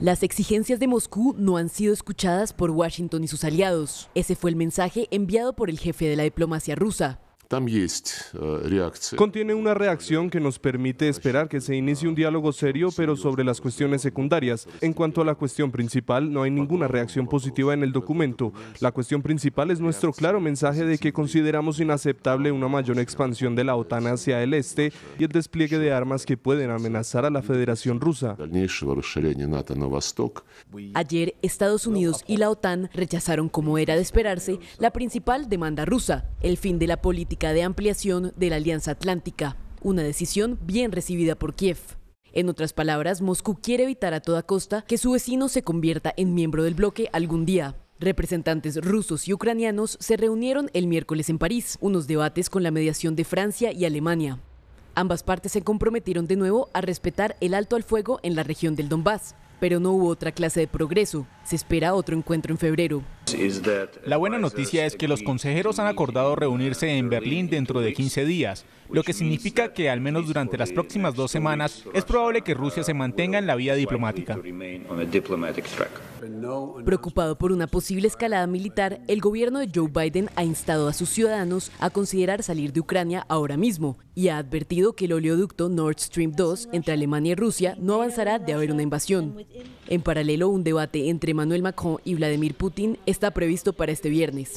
Las exigencias de Moscú no han sido escuchadas por Washington y sus aliados. Ese fue el mensaje enviado por el jefe de la diplomacia rusa. Э, Contiene una reacción que nos permite esperar que se inicie un diálogo serio, pero sobre las cuestiones secundarias. En cuanto a la cuestión principal, no hay ninguna reacción positiva en el documento. La cuestión principal es nuestro claro mensaje de que consideramos inaceptable una mayor expansión de la OTAN hacia el este y el despliegue de armas que pueden amenazar a la Federación Rusa. Ayer, Estados Unidos y la OTAN rechazaron, como era de esperarse, la principal demanda rusa, el fin de la política de ampliación de la Alianza Atlántica, una decisión bien recibida por Kiev. En otras palabras, Moscú quiere evitar a toda costa que su vecino se convierta en miembro del bloque algún día. Representantes rusos y ucranianos se reunieron el miércoles en París, unos debates con la mediación de Francia y Alemania. Ambas partes se comprometieron de nuevo a respetar el alto al fuego en la región del Donbass, pero no hubo otra clase de progreso. Se espera otro encuentro en febrero. La buena noticia es que los consejeros han acordado reunirse en Berlín dentro de 15 días, lo que significa que al menos durante las próximas dos semanas es probable que Rusia se mantenga en la vía diplomática. Preocupado por una posible escalada militar, el gobierno de Joe Biden ha instado a sus ciudadanos a considerar salir de Ucrania ahora mismo y ha advertido que el oleoducto Nord Stream 2 entre Alemania y Rusia no avanzará de haber una invasión. En paralelo, un debate entre Manuel Macron y Vladimir Putin es está previsto para este viernes.